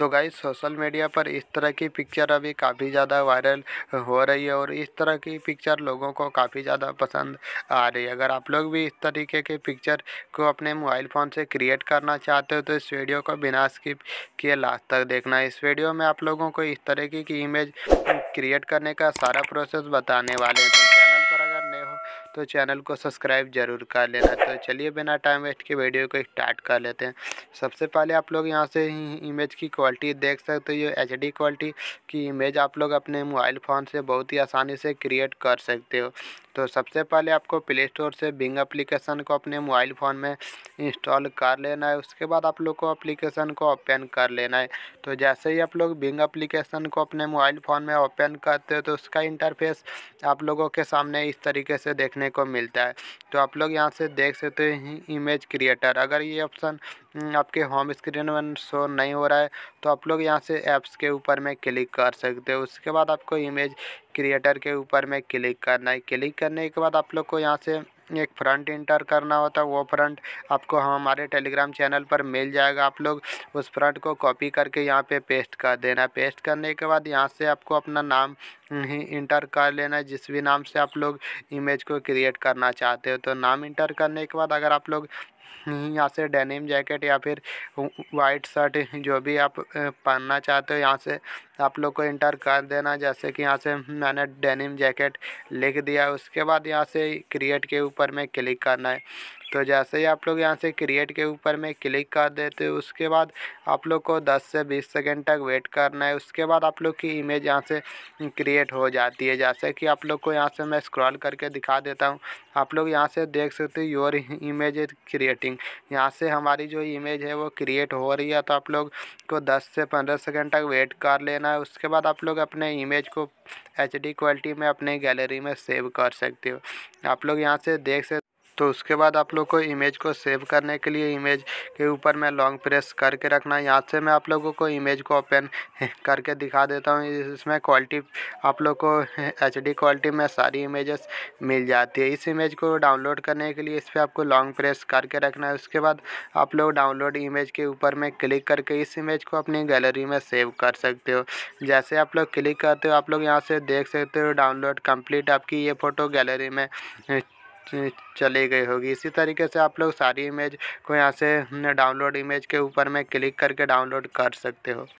तो guys social media पर इस तरह की पिक्चर अभी काफ़ी ज़्यादा वायरल हो रही है और इस तरह की पिक्चर लोगों को काफ़ी ज़्यादा पसंद आ रही है अगर आप लोग भी इस तरीके के पिक्चर को अपने मोबाइल फ़ोन से क्रिएट करना चाहते हो तो इस वीडियो को बिना स्किप किए लास्ट तक देखना है इस वीडियो में आप लोगों को इस तरह की इमेज क्रिएट करने का सारा प्रोसेस बताने वाले हैं तो तो चैनल को सब्सक्राइब जरूर कर लेना तो चलिए बिना टाइम वेस्ट के वीडियो को स्टार्ट कर लेते हैं सबसे पहले आप लोग यहाँ से इमेज की क्वालिटी देख सकते हो ये एच क्वालिटी की इमेज आप लोग अपने मोबाइल फ़ोन से बहुत ही आसानी से क्रिएट कर सकते हो तो सबसे पहले आपको प्ले स्टोर से बिंग एप्लीकेशन को अपने मोबाइल फ़ोन में इंस्टॉल कर लेना है उसके बाद आप लोग को एप्लीकेशन को ओपन कर लेना है तो जैसे ही आप लोग बिंग एप्लीकेशन को अपने मोबाइल फ़ोन में ओपन करते हो तो उसका इंटरफेस आप लोगों के सामने इस तरीके से देखने देखने को मिलता है तो आप लोग यहाँ से देख सकते हैं इमेज क्रिएटर अगर ये ऑप्शन हम्म, आपके होम स्क्रीन में शो नहीं हो रहा है तो आप लोग यहाँ से ऐप्स के ऊपर में क्लिक कर सकते हो उसके बाद आपको इमेज क्रिएटर के ऊपर में क्लिक करना है क्लिक करने के बाद आप लोग को यहाँ से एक फ्रंट इंटर करना होता है वो फ्रंट आपको हमारे टेलीग्राम चैनल पर मिल जाएगा आप लोग उस फ्रंट को कॉपी करके यहाँ पे पेस्ट कर देना पेस्ट करने के बाद यहाँ से आपको अपना नाम ही इंटर कर लेना है जिस भी नाम से आप लोग इमेज को क्रिएट करना चाहते हो तो नाम इंटर करने के बाद अगर आप लोग यहाँ से डेनिम जैकेट या फिर वाइट शर्ट जो भी आप पहनना चाहते हो यहाँ से आप लोग को इंटर कर देना जैसे कि यहाँ से मैंने डेनिम जैकेट लिख दिया उसके बाद यहाँ से क्रिएट के ऊपर में क्लिक करना है तो जैसे ही आप लोग यहाँ से क्रिएट के ऊपर में क्लिक कर देते हो उसके बाद आप लोग को 10 से 20 सेकेंड तक वेट करना है उसके बाद आप लोग की इमेज यहाँ से क्रिएट हो जाती है जैसे कि आप लोग को यहाँ से मैं स्क्रॉल करके दिखा देता हूँ आप लोग यहाँ से देख सकते हो योर इमेज इज क्रिएटिंग यहाँ से हमारी जो इमेज है वो क्रिएट हो रही है तो आप लोग को दस से पंद्रह सेकेंड तक वेट कर लेना है उसके बाद आप लोग अपने इमेज को एच क्वालिटी में अपने गैलरी में सेव कर सकते हो आप लोग यहाँ से देख सकते तो उसके बाद आप लोग को इमेज को सेव करने के लिए इमेज के ऊपर मैं लॉन्ग प्रेस करके रखना यहाँ से मैं आप लोगों को इमेज को ओपन करके दिखा देता हूँ इसमें क्वालिटी आप लोग को एच क्वालिटी में सारी इमेजेस मिल जाती है इस इमेज को डाउनलोड करने के लिए इस पर आपको लॉन्ग प्रेस करके रखना है उसके बाद आप लोग डाउनलोड इमेज के ऊपर में क्लिक करके इस इमेज को अपनी गैलरी में सेव कर सकते हो जैसे आप लोग क्लिक करते हो आप लोग यहाँ से देख सकते हो डाउनलोड कंप्लीट आपकी ये फ़ोटो गैलरी में चली गई होगी इसी तरीके से आप लोग सारी इमेज को यहाँ से डाउनलोड इमेज के ऊपर में क्लिक करके डाउनलोड कर सकते हो